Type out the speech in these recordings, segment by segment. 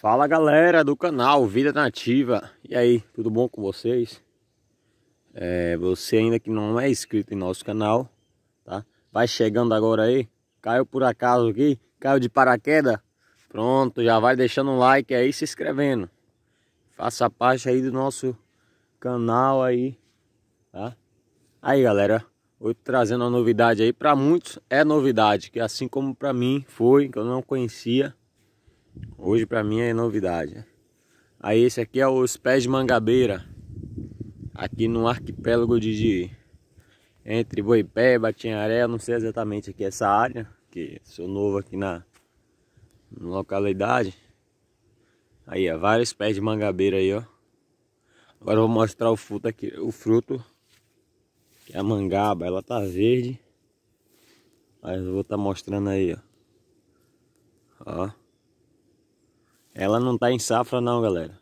Fala galera do canal Vida Nativa, e aí, tudo bom com vocês? É, você ainda que não é inscrito em nosso canal, tá? Vai chegando agora aí, caiu por acaso aqui, caiu de paraquedas, pronto, já vai deixando um like aí, se inscrevendo. Faça parte aí do nosso canal aí, tá? Aí galera, hoje trazendo uma novidade aí, para muitos é novidade, que assim como para mim foi, que eu não conhecia, Hoje para mim é novidade. Aí esse aqui é os pés de mangabeira. Aqui no arquipélago de, entre Boipé, Batinharé, não sei exatamente aqui essa área, que sou novo aqui na, na localidade. Aí, ó, vários pés de mangabeira aí, ó. Agora eu vou mostrar o fruto aqui, o fruto que é a mangaba, ela tá verde. Mas eu vou estar tá mostrando aí, ó. Ó. Ela não tá em safra não, galera.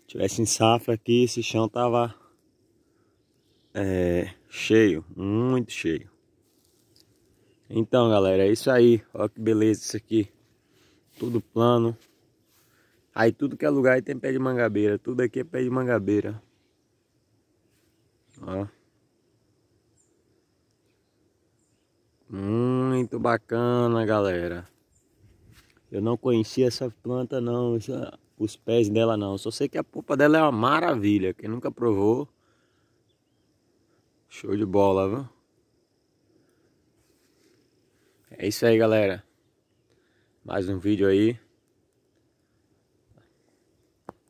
Se tivesse em safra aqui, esse chão tava é, cheio, muito cheio. Então, galera, é isso aí. Olha que beleza isso aqui. Tudo plano. Aí tudo que é lugar aí tem pé de mangabeira. Tudo aqui é pé de mangabeira. Ó. Muito bacana, galera. Eu não conhecia essa planta não, os pés dela não. Só sei que a polpa dela é uma maravilha. Quem nunca provou, show de bola, viu? É isso aí, galera. Mais um vídeo aí.